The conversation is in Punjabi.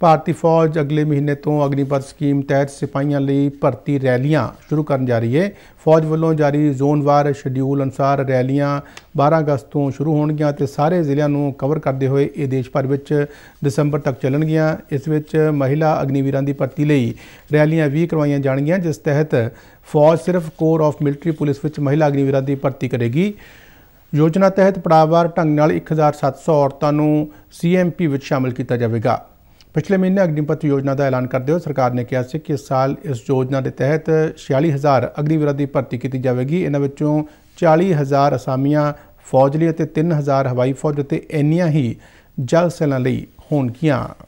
ਭਾਰਤੀ ਫੌਜ ਅਗਲੇ ਮਹੀਨੇ ਤੋਂ ਅਗਨੀਪਤ ਸਕੀਮ ਤਹਿਤ ਸਿਪਾਹੀਆਂ ਲਈ ਭਰਤੀ ਰੈਲੀਆਂ ਸ਼ੁਰੂ ਕਰਨ ਜਾ ਰਹੀ ਹੈ ਫੌਜ ਵੱਲੋਂ ਜਾਰੀ ਜ਼ੋਨਵਾਰ ਸ਼ਡਿਊਲ ਅਨੁਸਾਰ ਰੈਲੀਆਂ 12 ਅਗਸਤ ਤੋਂ ਸ਼ੁਰੂ ਹੋਣਗੀਆਂ ਤੇ ਸਾਰੇ ਜ਼ਿਲ੍ਹਿਆਂ ਨੂੰ ਕਵਰ ਕਰਦੇ ਹੋਏ ਇਹ ਦੇਸ਼ ਭਰ ਵਿੱਚ ਦਸੰਬਰ ਤੱਕ ਚੱਲਣਗੀਆਂ ਇਸ ਵਿੱਚ ਮਹਿਲਾ ਅਗਨੀਵੀਰਾਂ ਦੀ ਭਰਤੀ ਲਈ ਰੈਲੀਆਂ ਵੀ ਕਰਵਾਈਆਂ ਜਾਣਗੀਆਂ ਜਿਸ ਤਹਿਤ ਫੌਜ ਸਿਰਫ ਕੋਰ ਆਫ ਮਿਲਟਰੀ ਪੁਲਿਸ ਵਿੱਚ ਮਹਿਲਾ ਅਗਨੀਵੀਰਾਂ ਦੀ ਭਰਤੀ ਕਰੇਗੀ ਯੋਜਨਾ ਤਹਿਤ ਪੜਾਵਾਰ ਢੰਗ ਨਾਲ 1700 ਔਰਤਾਂ ਨੂੰ ਸੀਐਮਪੀ ਵਿੱਚ ਸ਼ਾਮਲ ਕੀਤਾ ਜਾਵੇਗਾ ਪਿਛਲੇ ਮਹੀਨੇ ਅਗਨੀਪਤ ਯੋਜਨਾ ਦਾ ਐਲਾਨ ਕਰਦੇ ਹੋਏ ਸਰਕਾਰ ਨੇ ਕਿਹਾ ਸੀ ਕਿ ਇਸ ਸਾਲ ਇਸ ਯੋਜਨਾ ਦੇ ਤਹਿਤ 46000 ਅਗਨੀ ਦੀ ਭਰਤੀ ਕੀਤੀ ਜਾਵੇਗੀ ਇਹਨਾਂ ਵਿੱਚੋਂ 40000 ਅਸਾਮੀਆਂ ਫੌਜ ਲਈ ਅਤੇ 3000 ਹਵਾਈ ਫੌਜ ਅਤੇ ਇੰਨੀਆਂ ਹੀ ਜਲ ਸੈਨਾ ਲਈ ਹੋਣਗੀਆਂ